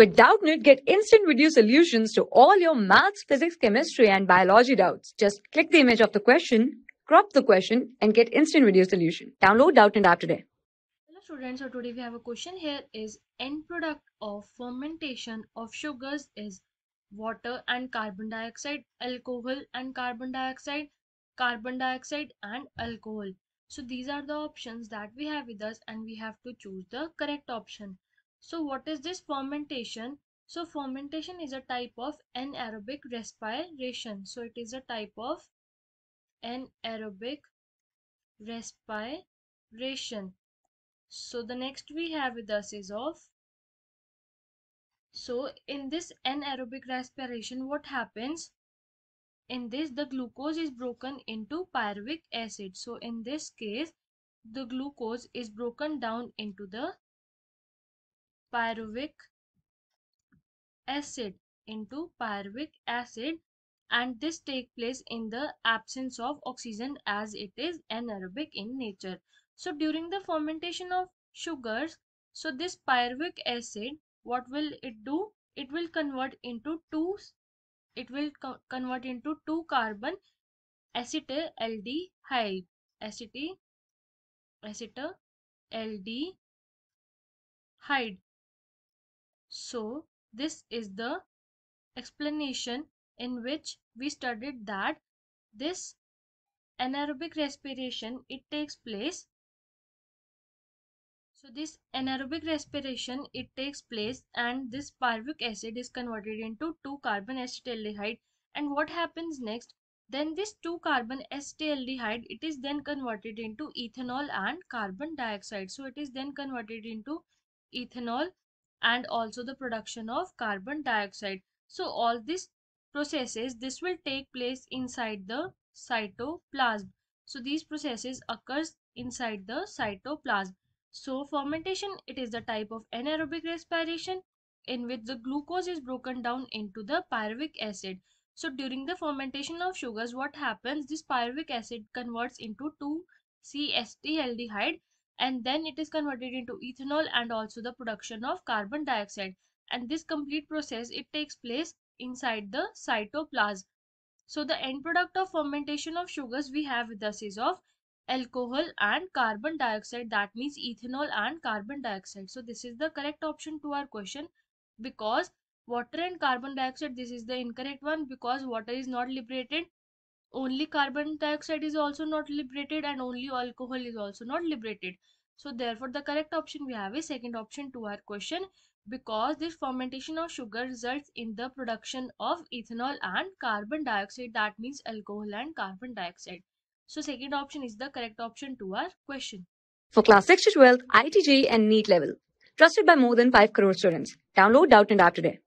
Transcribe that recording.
With Doubtnit, get instant video solutions to all your maths, physics, chemistry, and biology doubts. Just click the image of the question, crop the question, and get instant video solution. Download Doubtnit app today. Hello students, so today we have a question here is end product of fermentation of sugars is water and carbon dioxide, alcohol and carbon dioxide, carbon dioxide and alcohol. So these are the options that we have with us and we have to choose the correct option. So what is this fermentation? So fermentation is a type of anaerobic respiration. So it is a type of anaerobic respiration. So the next we have with us is of. So in this anaerobic respiration what happens? In this the glucose is broken into pyruvic acid. So in this case the glucose is broken down into the pyruvic acid into pyruvic acid and this take place in the absence of oxygen as it is anaerobic in nature. So during the fermentation of sugars, so this pyruvic acid, what will it do? It will convert into two, it will co convert into two carbon acetyl hyd. acetyl acetyl Hyd. So this is the explanation in which we studied that this anaerobic respiration it takes place so this anaerobic respiration it takes place and this pyruvic acid is converted into 2 carbon acetaldehyde and what happens next then this 2 carbon acetaldehyde it is then converted into ethanol and carbon dioxide so it is then converted into ethanol and also the production of carbon dioxide. So all these processes, this will take place inside the cytoplasm. So these processes occurs inside the cytoplasm. So fermentation, it is the type of anaerobic respiration in which the glucose is broken down into the pyruvic acid. So during the fermentation of sugars, what happens? This pyruvic acid converts into 2 CST and then it is converted into ethanol and also the production of carbon dioxide and this complete process it takes place inside the cytoplasm so the end product of fermentation of sugars we have with us is of alcohol and carbon dioxide that means ethanol and carbon dioxide so this is the correct option to our question because water and carbon dioxide this is the incorrect one because water is not liberated only carbon dioxide is also not liberated and only alcohol is also not liberated so therefore the correct option we have is second option to our question because this fermentation of sugar results in the production of ethanol and carbon dioxide that means alcohol and carbon dioxide so second option is the correct option to our question for class 6 to 12 itj and neat level trusted by more than 5 crore students download doubt and app today